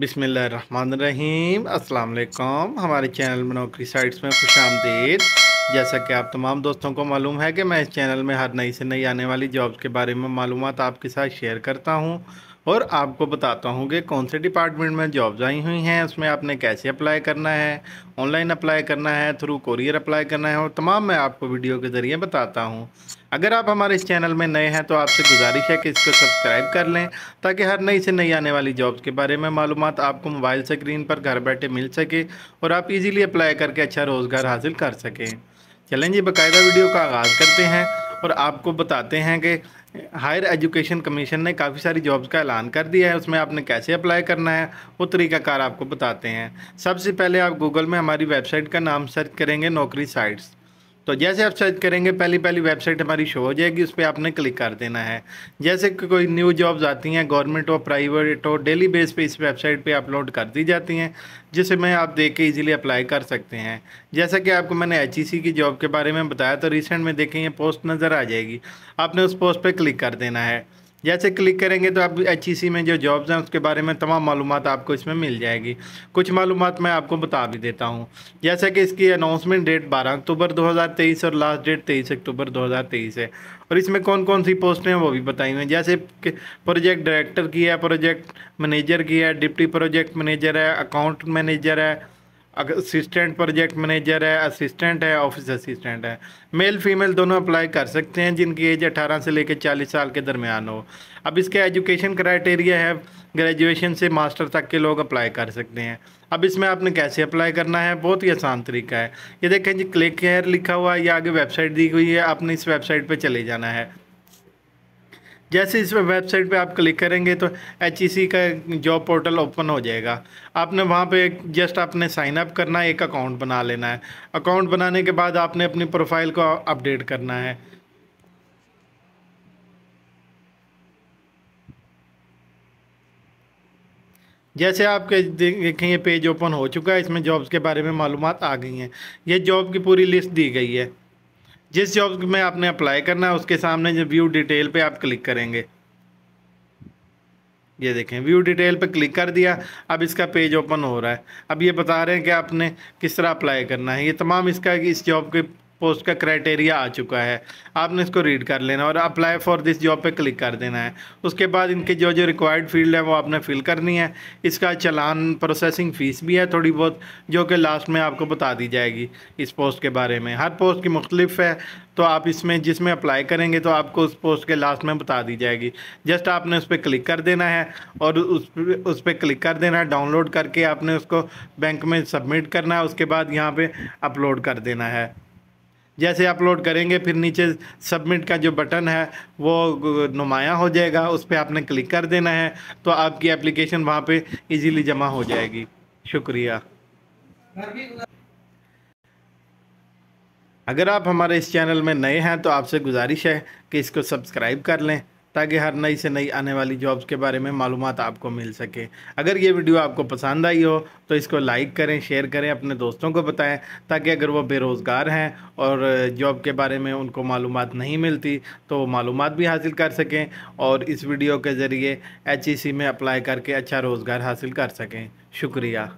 अस्सलाम वालेकुम हमारे चैनल में नौकरी साइट्स में खुश आमदेद जैसा कि आप तमाम दोस्तों को मालूम है कि मैं इस चैनल में हर नई से नई आने वाली जॉब्स के बारे में मालूम आपके साथ शेयर करता हूँ और आपको बताता हूँ कि कौन से डिपार्टमेंट में जॉब्स आई हुई हैं उसमें आपने कैसे अप्लाई करना है ऑनलाइन अप्लाई करना है थ्रू कोरियर अप्लाई करना है और तमाम मैं आपको वीडियो के ज़रिए बताता हूँ अगर आप हमारे इस चैनल में नए हैं तो आपसे गुजारिश है कि इसको सब्सक्राइब कर लें ताकि हर नई से नई आने वाली जॉब्स के बारे में मालूम आपको मोबाइल स्क्रीन पर घर बैठे मिल सके और आप इजीली अप्लाई करके अच्छा रोज़गार हासिल कर सकें चलें जी बाकायदा वीडियो का आगाज़ करते हैं और आपको बताते हैं कि हायर एजुकेशन कमीशन ने काफ़ी सारी जॉब्स का ऐलान कर दिया है उसमें आपने कैसे अप्लाई करना है वो तरीकाकार आपको बताते हैं सबसे पहले आप गूगल में हमारी वेबसाइट का नाम सर्च करेंगे नौकरी साइट्स तो जैसे आप सर्च करेंगे पहली पहली वेबसाइट हमारी शो हो जाएगी उस पर आपने क्लिक कर देना है जैसे कि कोई न्यू जॉब्स आती हैं गवर्नमेंट और प्राइवेट और डेली बेस पे इस वेबसाइट पे अपलोड कर दी जाती हैं जिसे मैं आप देख के ईजिली अप्लाई कर सकते हैं जैसा कि आपको मैंने एच e की जॉब के बारे में बताया तो रिसेंट में देखें ये पोस्ट नज़र आ जाएगी आपने उस पोस्ट पर क्लिक कर देना है जैसे क्लिक करेंगे तो आप एच e में जो जॉब्स हैं उसके बारे में तमाम मालूम आपको इसमें मिल जाएगी कुछ मालूम मैं आपको बता भी देता हूँ जैसा कि इसकी अनाउंसमेंट डेट 12 अक्टूबर 2023 और लास्ट डेट 23 अक्टूबर 2023 है और इसमें कौन कौन सी पोस्टें हैं वो भी बताई हुई हैं जैसे प्रोजेक्ट डायरेक्टर की है प्रोजेक्ट मैनेजर की है डिप्टी प्रोजेक्ट मैनेजर है अकाउंट मैनेजर है अगर असिस्टेंट प्रोजेक्ट मैनेजर है असिस्टेंट है ऑफिस असिस्टेंट है मेल फीमेल दोनों अप्लाई कर सकते हैं जिनकी एज 18 से लेकर 40 साल के दरमियान हो अब इसके एजुकेशन क्राइटेरिया है ग्रेजुएशन से मास्टर तक के लोग अप्लाई कर सकते हैं अब इसमें आपने कैसे अप्लाई करना है बहुत ही आसान तरीका है ये देखें जी क्लिक हेयर लिखा हुआ है या आगे वेबसाइट दी हुई है आपने इस वेबसाइट पर चले जाना है जैसे इस वेबसाइट पे आप क्लिक करेंगे तो एच e का जॉब पोर्टल ओपन हो जाएगा आपने वहाँ पे जस्ट आपने साइन अप करना है एक अकाउंट बना लेना है अकाउंट बनाने के बाद आपने अपनी प्रोफाइल को अपडेट करना है जैसे आपके देखें ये पेज ओपन हो चुका है इसमें जॉब्स के बारे में मालूम आ गई हैं ये जॉब की पूरी लिस्ट दी गई है जिस जॉब में आपने अप्लाई करना है उसके सामने जो व्यू डिटेल पे आप क्लिक करेंगे ये देखें व्यू डिटेल पे क्लिक कर दिया अब इसका पेज ओपन हो रहा है अब ये बता रहे हैं कि आपने किस तरह अप्लाई करना है ये तमाम इसका इस जॉब के पोस्ट का क्राइटेरिया आ चुका है आपने इसको रीड कर लेना और अप्लाई फॉर दिस जॉब पे क्लिक कर देना है उसके बाद इनके जो जो रिक्वायर्ड फील्ड है वो आपने फिल करनी है इसका चलान प्रोसेसिंग फ़ीस भी है थोड़ी बहुत जो कि लास्ट में आपको बता दी जाएगी इस पोस्ट के बारे में हर पोस्ट की मुख्तलिफ है तो आप इसमें जिसमें अप्लाई करेंगे तो आपको उस पोस्ट के लास्ट में बता दी जाएगी जस्ट आपने उस पर क्लिक कर देना है और उस उस पर क्लिक कर देना है डाउनलोड करके आपने उसको बैंक में सबमिट करना है उसके बाद यहाँ पर अपलोड कर देना है जैसे अपलोड करेंगे फिर नीचे सबमिट का जो बटन है वो नुमाया हो जाएगा उस पर आपने क्लिक कर देना है तो आपकी एप्लीकेशन वहाँ पे इजीली जमा हो जाएगी शुक्रिया अगर आप हमारे इस चैनल में नए हैं तो आपसे गुजारिश है कि इसको सब्सक्राइब कर लें ताकि हर नई से नई आने वाली जॉब्स के बारे में मालूम आपको मिल सके अगर ये वीडियो आपको पसंद आई हो तो इसको लाइक करें शेयर करें अपने दोस्तों को बताएं ताकि अगर वो बेरोज़गार हैं और जॉब के बारे में उनको मालूम नहीं मिलती तो वो मालूम भी हासिल कर सकें और इस वीडियो के ज़रिए एच e में अप्लाई करके अच्छा रोज़गार हासिल कर सकें शुक्रिया